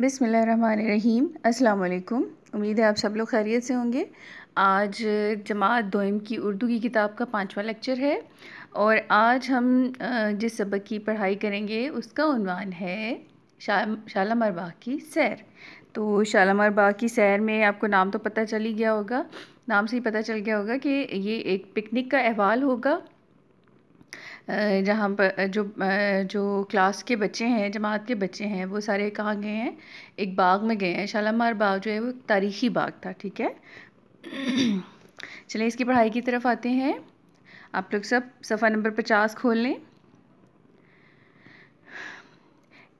बिसमीम अल्लाम उम्मीद है आप सब लोग खैरियत से होंगे आज जमात दोम की उर्दू की किताब का पांचवा लेक्चर है और आज हम जिस सबक की पढ़ाई करेंगे उसका उनवान है शा शालामार बाग की सैर तो शालामार बाग की सैर में आपको नाम तो पता चल ही गया होगा नाम से ही पता चल गया होगा कि ये एक पिकनिक का अहवाल होगा जहाँ पर जो जो क्लास के बच्चे हैं जमात के बच्चे हैं वो सारे कहाँ गए हैं एक बाग में गए हैं शालामार बाग जो है वो तारीख़ी बाग था ठीक है चलिए इसकी पढ़ाई की तरफ आते हैं आप लोग सब सफ़ा नंबर पचास खोल लें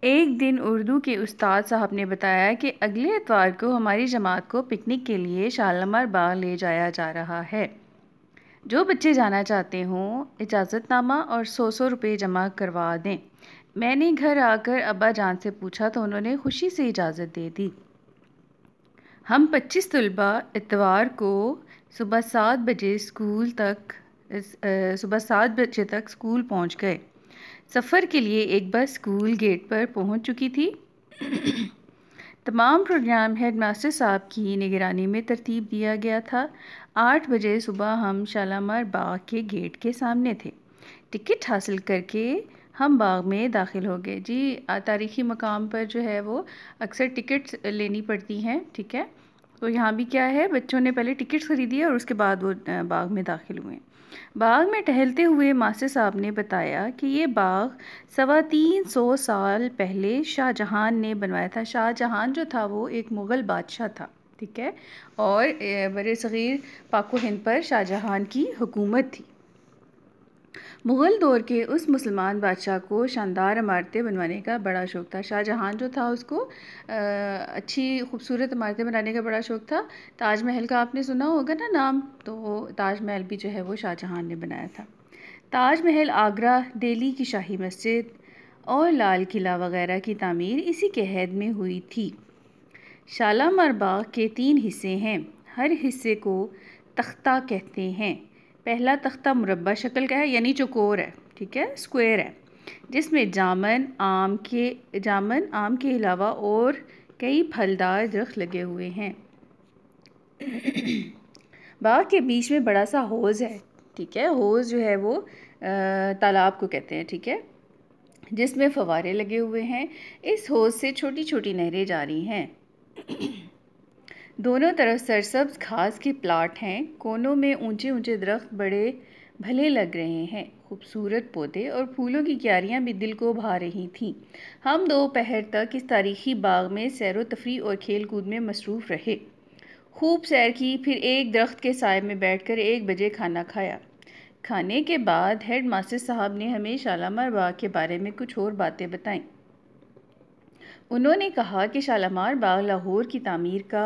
एक दिन उर्दू के उस्ताद साहब ने बताया कि अगले एतवार को हमारी जमात को पिकनिक के लिए शालामार बाग ले जाया जा रहा है जो बच्चे जाना चाहते हों इजाज़तनामा और सौ सौ रुपये जमा करवा दें मैंने घर आकर अब्बा जान से पूछा तो उन्होंने खुशी से इजाज़त दे दी हम पच्चीस तलबा इतवार को सुबह सात बजे स्कूल तक सुबह सात बजे तक स्कूल पहुंच गए सफ़र के लिए एक बस स्कूल गेट पर पहुंच चुकी थी तमाम प्रोग्राम हेड मास्टर साहब की निगरानी में तरतीब दिया गया था आठ बजे सुबह हम शालामार बाग के गेट के सामने थे टिकट हासिल करके हम बाग में दाखिल हो गए जी तारीखी मकाम पर जो है वो अक्सर टिकट्स लेनी पड़ती हैं ठीक है तो यहाँ भी क्या है बच्चों ने पहले टिकट्स ख़रीदी और उसके बाद वो बाग में दाखिल हुए बाग में टहलते हुए मास्टर साहब ने बताया कि ये बाग सवा तीन सौ साल पहले शाहजहां ने बनवाया था शाहजहां जो था वो एक मुग़ल बादशाह था ठीक है और बर सग़ीर पाको हिंद पर शाहजहाँ की हुकूमत थी मुग़ल दौर के उस मुसलमान बादशाह को शानदार इमारतें बनवाने का बड़ा शौक़ था शाहजहाँ जो था उसको आ, अच्छी खूबसूरत इमारतें बनाने का बड़ा शौक़ था ताजमहल का आपने सुना होगा ना नाम तो ताजमहल भी जो है वो शाहजहाँ ने बनाया था ताजमहल आगरा दिल्ली की शाही मस्जिद और लाल किला वगैरह की तमीर इसी के हैद में हुई थी शालामार बाग के तीन हिस्से हैं हर हिस्से को तख्ता कहते हैं पहला तख्ता मुरबा शक्ल का है यानी चकोर है ठीक है स्क्वायर है जिसमें जामन आम के जामन आम के अलावा और कई फलदार दरख्त लगे हुए हैं बाग के बीच में बड़ा सा होज़ है ठीक है होज़ जो है वो तालाब को कहते हैं ठीक है जिसमें फवारे लगे हुए हैं इस होज़ से छोटी छोटी नहरें जा रही हैं दोनों तरफ सरसब्ज घास के प्लाट हैं कोनों में ऊंचे ऊंचे दरख्त बड़े भले लग रहे हैं खूबसूरत पौधे और फूलों की क्यारियाँ भी दिल को भा रही थीं हम दोपहर तक इस तारीखी बाग में सैर तफरी और खेल कूद में मसरूफ़ रहे खूब सैर की फिर एक दरख्त के साय में बैठकर एक बजे खाना खाया खाने के बाद हेड मास्टर साहब ने हमें शालामार बाग के बारे में कुछ और बातें बताईं उन्होंने कहा कि शालामार बाग लाहौर की तमीर का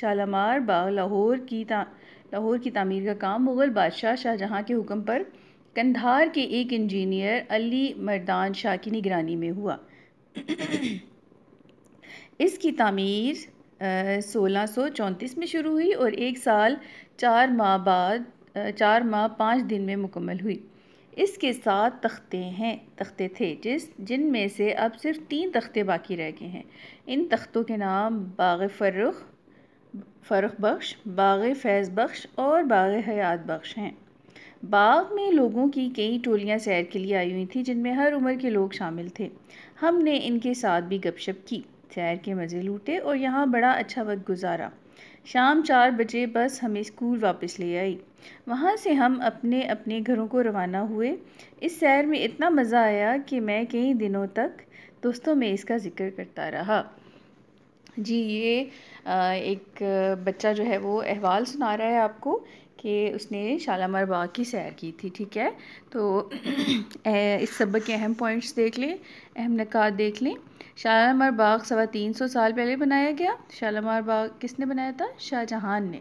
शालामार बाग लाहौर की लाहौर की तमीर का काम मुग़ल बादशाह शाहजहाँ के हुक्म पर कंधार के एक इंजीनियर अली मर्दान शाह की निगरानी में हुआ इसकी तमीर सोलह सौ चौंतीस में शुरू हुई और एक साल चार माह बाद चार माह पाँच दिन में मुकम्मल हुई इसके साथ तख्ते हैं तख्ते थे जिस जिन में से अब सिर्फ तीन तख्ते बाकी रह गए हैं इन तख्तों के नाम बाग फ़र्रुख फ़रुख बख्श बाग फैज़ बख्श और बाग हयात बख्श हैं बाग में लोगों की कई टोलियां सैर के लिए आई हुई थी जिनमें हर उम्र के लोग शामिल थे हमने इनके साथ भी गपशप की सैर के मज़े लूटे और यहाँ बड़ा अच्छा वक्त गुजारा शाम चार बजे बस हमें स्कूल वापस ले आई वहाँ से हम अपने अपने घरों को रवाना हुए इस सैर में इतना मज़ा आया कि मैं कई दिनों तक दोस्तों में इसका ज़िक्र करता रहा जी ये एक बच्चा जो है वो अहवाल सुना रहा है आपको कि उसने शालामार बाग की सैर की थी ठीक है तो इस सबक के अहम पॉइंट्स देख लें अहम नक़ात देख लें शालामार बाग सवा तीन सौ साल पहले बनाया गया शालामार बाग किसने बनाया था शाहजहाँ ने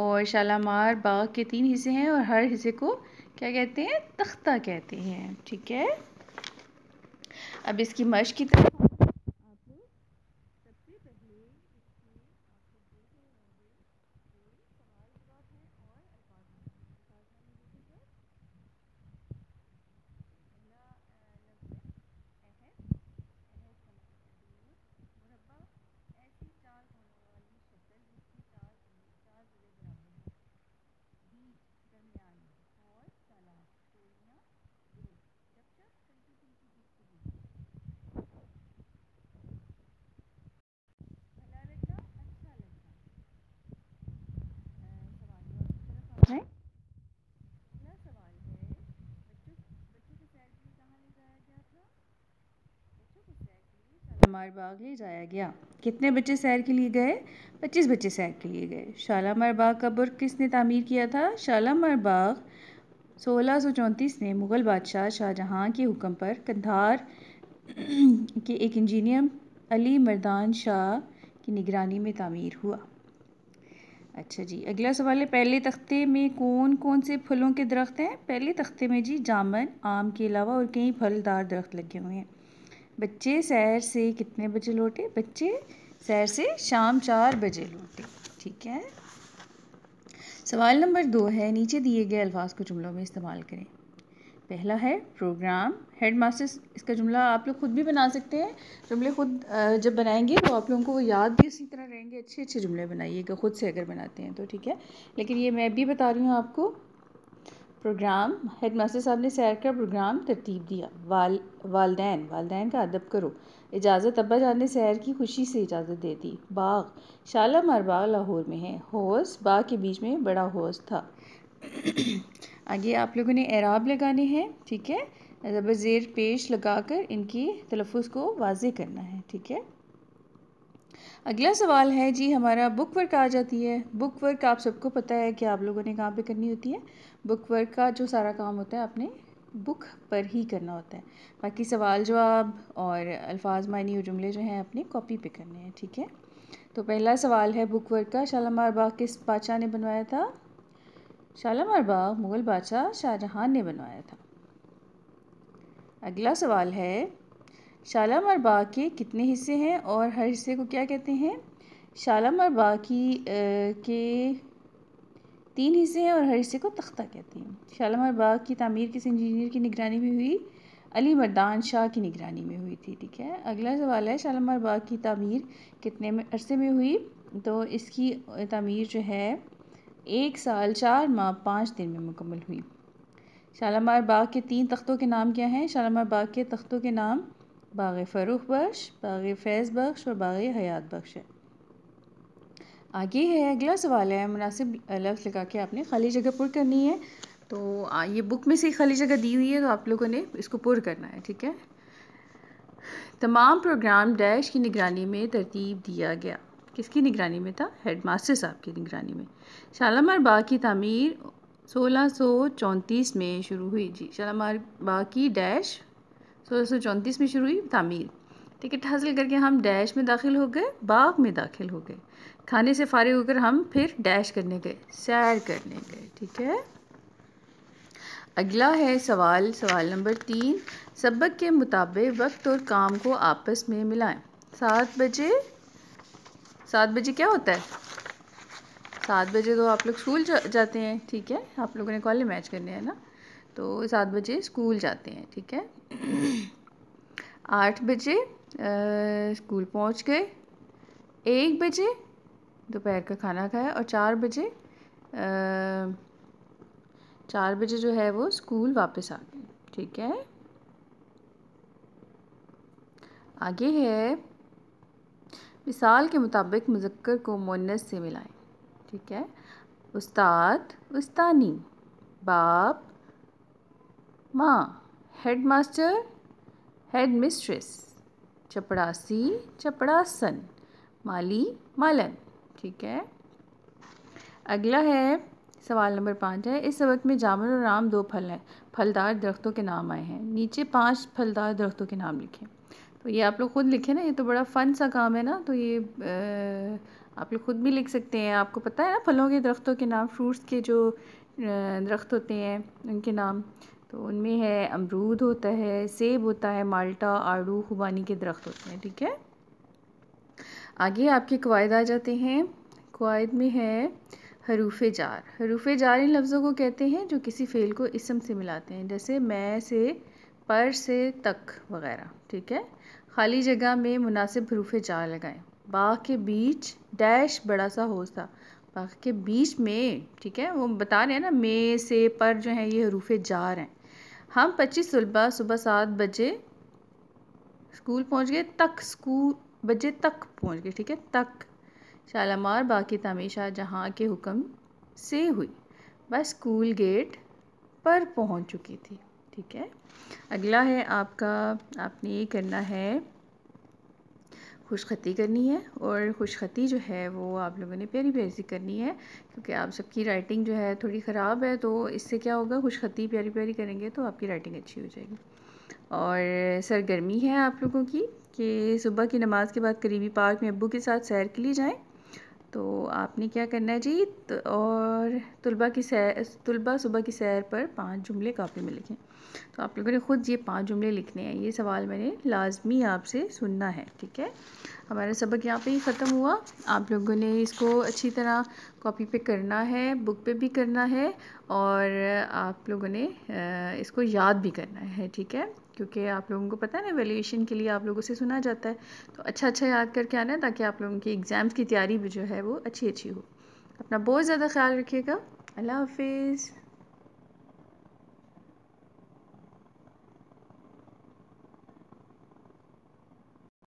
और शालामार बाग के तीन हिस्से हैं और हर हिस्से को क्या कहते हैं तख्ता कहते हैं ठीक है अब इसकी मश की तरफ शालामार बाग ले जाया गया कितने बच्चे सैर के लिए गए पच्चीस बच्चे सैर के लिए गए शालामार बाग का बुर किसने तामीर किया था शालामार बाग सोलह सौ चौंतीस में मुग़ल बादशाह शाहजहाँ के हुक्म पर कंधार के एक इंजीनियर अली मर्दान शाह की निगरानी में तामीर हुआ अच्छा जी अगला सवाल है पहले तख्ते में कौन कौन से फलों के दरख्त हैं पहले तख्ते में जी जामन आम के अलावा और कई फलदार दरख्त लगे हुए हैं बच्चे सैर से कितने बजे लौटे बच्चे सैर से शाम चार बजे लौटे ठीक है सवाल नंबर दो है नीचे दिए गए अल्फाज को जुमलों में इस्तेमाल करें पहला है प्रोग्राम हेड मास्टर्स इसका जुमला आप लोग खुद भी बना सकते हैं जुमले खुद जब बनाएंगे तो आप लोगों को वो याद भी उसी तरह रहेंगे अच्छे अच्छे जुमले बनाइएगा खुद से अगर बनाते हैं तो ठीक है लेकिन ये मैं भी बता रही हूँ आपको प्रोग्राम हेड मास्टर साहब ने सैर का प्रोग्राम तरतीब दिया वाल वालदेन वालदेन का अदब करो इजाज़त अब्बा जान ने सैर की खुशी से इजाज़त दे दी बाग शालामार बाग लाहौर में है हौस बाग के बीच में बड़ा हौस था आगे आप लोगों ने एराब लगाने हैं ठीक है ज़बर ज़ेर पेश लगाकर इनकी तलफ़ को वाज करना है ठीक है अगला सवाल है जी हमारा बुक वर्क आ जाती है बुक वर्क आप सबको पता है कि आप लोगों ने कहाँ पे करनी होती है बुक वर्क का जो सारा काम होता है आपने बुक पर ही करना होता है बाकी सवाल जवाब और अल्फाज मानी और जुमले जो हैं अपने कॉपी पे करने हैं ठीक है तो पहला सवाल है बुक वर्क का शालामार बाग किस बादशाह ने बनवाया था शालामार बाग मुग़ल बादशाह शाहजहां ने बनवाया था अगला सवाल है शालामार बाग के कितने हिस्से हैं और हर हिस्से को क्या कहते हैं शालामार बाग की के तीन हिस्से हैं और हर हिस्से को तख्ता कहते हैं शालामार बाग की तमीर किस इंजीनियर की निगरानी में हुई अली मर्दान शाह की निगरानी में हुई थी ठीक है अगला सवाल है शालामार बाग की तमीर कितने में अरसे में हुई तो इसकी तमीर जो है एक साल चार माह पाँच दिन में मुकम्मल हुई शालामार बाग के तीन तख्तों के नाम क्या हैं शालामार बाग के तख्तों के नाम बाग़ फ़रूख बख्श बाग़ फैज़ बख्श और बाग़ हयात बख्श है आगे है अगला सवाल है मुनासिब लफ्ज़ लगा के आपने खाली जगह पुर करनी है तो ये बुक में से खाली जगह दी हुई है तो आप लोगों ने इसको पुर करना है ठीक है तमाम प्रोग्राम डैश की निगरानी में तरतीब दिया गया किसकी निगरानी में था हेड मास्टर साहब की निगरानी में शालामार बाग की तमीर सोलह सौ चौंतीस में शुरू हुई जी शालामार बाग की डैश सोलह सौ चौंतीस में शुरू हुई तामीर टिकट हासिल करके हम डैश में दाखिल हो गए बाग में दाखिल हो गए खाने से फारिग होकर हम फिर डैश करने गए सैर करने गए ठीक है अगला है सवाल सवाल नंबर तीन सबक के मुताबिक वक्त और काम को आपस में मिलाएं सात बजे सात बजे क्या होता है सात बजे तो आप लोग स्कूल जा, जाते हैं ठीक है आप लोगों ने कॉलेज मैच करने हैं ना तो सात बजे स्कूल जाते हैं ठीक है आठ बजे स्कूल पहुंच गए एक बजे दोपहर का खाना खाया और चार बजे चार बजे जो है वो स्कूल वापस आ गए ठीक है आगे है मिसाल के मुताबिक मुजक्कर को मोनस से मिलाएं ठीक है उस्ताद उस्तानी बाप माँ हेड मास्टर हेड मिस्ट्रेस चपड़ासी चपड़ासन माली मालन ठीक है अगला है सवाल नंबर पाँच है इस सबक में जामुन और आम दो फल हैं फलदार दरख्तों के नाम आए हैं नीचे पांच फलदार दरख्तों के नाम लिखें तो ये आप लोग खुद लिखें ना ये तो बड़ा फ़न सा काम है ना तो ये आप लोग खुद भी लिख सकते हैं आपको पता है ना फलों के दरख्तों के नाम फ्रूट्स के जो दरख्त होते हैं उनके नाम तो उनमें है अमरूद होता है सेब होता है माल्टा आड़ू खुबानी के दरख्त होते हैं ठीक है आगे आपके कवायद आ जाते हैं कवायद में है हरूफ जार हरूफ जार इन लफ्ज़ों को कहते हैं जो किसी फ़ेल को इसम से मिलाते हैं जैसे मैं से पर से तक वगैरह ठीक है खाली जगह में मुनासिब हरूफ जार लगाएं बाग के बीच डैश बड़ा सा था बाग के बीच में ठीक है वो बता रहे हैं ना मे से पर जो है ये हरूफ जार हैं हम 25 सुबह सुबह सात बजे स्कूल पहुंच गए तक स्कूल बजे तक पहुंच गए ठीक है तक शालामार बाकी तमीशा जहां के हुक्म से हुई बस स्कूल गेट पर पहुंच चुकी थी ठीक है अगला है आपका आपने ये करना है खुशखती करनी है और खुशखती जो है वो आप लोगों ने प्यारी प्यारी सी करनी है क्योंकि आप सबकी राइटिंग जो है थोड़ी ख़राब है तो इससे क्या होगा खुशखती प्यारी प्यारी करेंगे तो आपकी राइटिंग अच्छी हो जाएगी और सरगर्मी है आप लोगों की कि सुबह की नमाज़ के बाद करीबी पार्क में अबू के साथ सैर के लिए जाएँ तो आपने क्या करना है जी तो और तलबा की सैर तलबा सुबह की सैर पर पाँच जुमले कापी में लिखें तो आप लोगों ने ख़ुद ये पांच जुमले लिखने हैं ये सवाल मैंने लाजमी आपसे सुनना है ठीक है हमारा सबक यहाँ पे ही ख़त्म हुआ आप लोगों ने इसको अच्छी तरह कॉपी पे करना है बुक पे भी करना है और आप लोगों ने इसको याद भी करना है ठीक है क्योंकि आप लोगों को पता है ना वैल्यूएशन के लिए आप लोगों से सुना जाता है तो अच्छा अच्छा याद करके आना है ताकि आप लोगों की एग्ज़ाम्स की तैयारी भी जो है वो अच्छी अच्छी हो अपना बहुत ज़्यादा ख्याल रखिएगा अल्लाह हाफिज़